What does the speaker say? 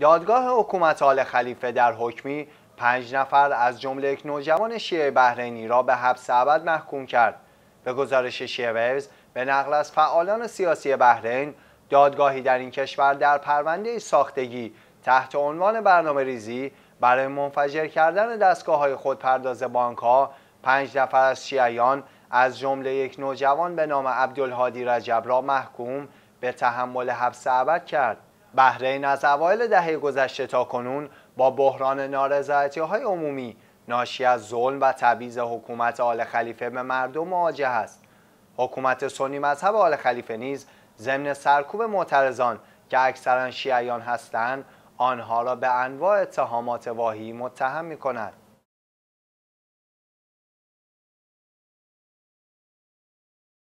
دادگاه حکومت آل خلیفه در حکمی پنج نفر از جمله یک نوجوان شیعه بحرینی را به حبس ابد محکوم کرد. به گزارش شیعه به نقل از فعالان سیاسی بحرین دادگاهی در این کشور در پرونده ساختگی تحت عنوان برنامه ریزی برای منفجر کردن دستگاه های خودپرداز بانک ها پنج نفر از شیعیان از جمله یک نوجوان به نام عبدالهادی رجب را محکوم به تحمل حبس ابد کرد. بحرین از اوایل دهه گذشته تا کنون با بحران نارضایتی های عمومی ناشی از ظلم و تبعیض حکومت آل خلیفه به مردم مواجه است حکومت سنی مذهب آل خلیفه نیز ضمن سرکوب معترضان که اکثرا شیعیان هستند آنها را به انواع اتهامات واهی متهم می